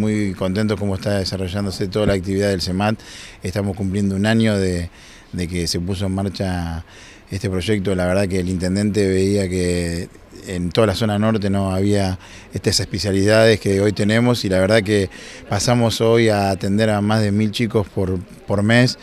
Muy contentos cómo está desarrollándose toda la actividad del CEMAT. Estamos cumpliendo un año de, que se puso en marcha este proyecto. La verdad que el intendente veía que en toda la zona norte no había estas especialidades que hoy tenemos y la verdad que pasamos hoy a atender a más de mil chicos por, por mes.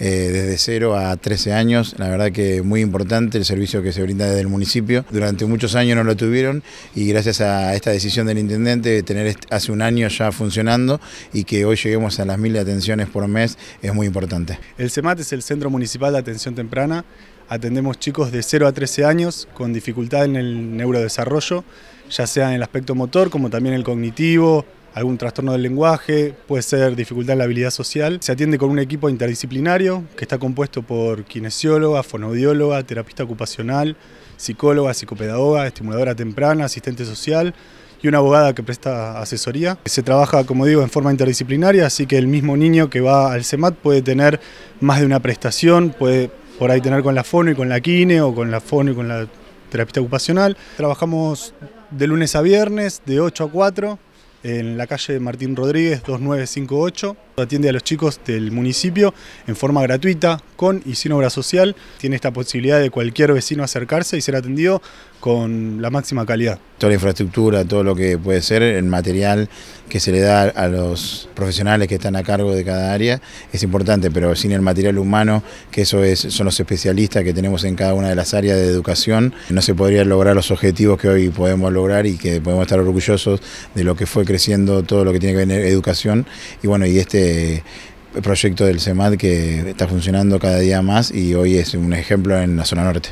Eh, desde 0 a 13 años. La verdad que muy importante el servicio que se brinda desde el municipio. Durante muchos años no lo tuvieron y gracias a esta decisión del intendente de tener hace un año ya funcionando y que hoy lleguemos a las mil atenciones por mes es muy importante. El CEMAT es el Centro Municipal de Atención Temprana. Atendemos chicos de 0 a 13 años con dificultad en el neurodesarrollo, ya sea en el aspecto motor como también el cognitivo, algún trastorno del lenguaje, puede ser dificultad en la habilidad social. Se atiende con un equipo interdisciplinario que está compuesto por kinesióloga, fonoaudióloga, terapista ocupacional, psicóloga, psicopedagoga, estimuladora temprana, asistente social y una abogada que presta asesoría. Se trabaja, como digo, en forma interdisciplinaria, así que el mismo niño que va al CEMAT puede tener más de una prestación, puede por ahí tener con la fono y con la kine o con la fono y con la terapista ocupacional. Trabajamos de lunes a viernes, de 8 a 4 en la calle Martín Rodríguez 2958. Atiende a los chicos del municipio en forma gratuita, con y sin obra social. Tiene esta posibilidad de cualquier vecino acercarse y ser atendido con la máxima calidad. Toda la infraestructura, todo lo que puede ser, el material que se le da a los profesionales que están a cargo de cada área es importante, pero sin el material humano, que eso es, son los especialistas que tenemos en cada una de las áreas de educación, no se podrían lograr los objetivos que hoy podemos lograr y que podemos estar orgullosos de lo que fue creciendo todo lo que tiene que ver educación. Y bueno, y este eh, proyecto del CEMAT que está funcionando cada día más y hoy es un ejemplo en la zona norte.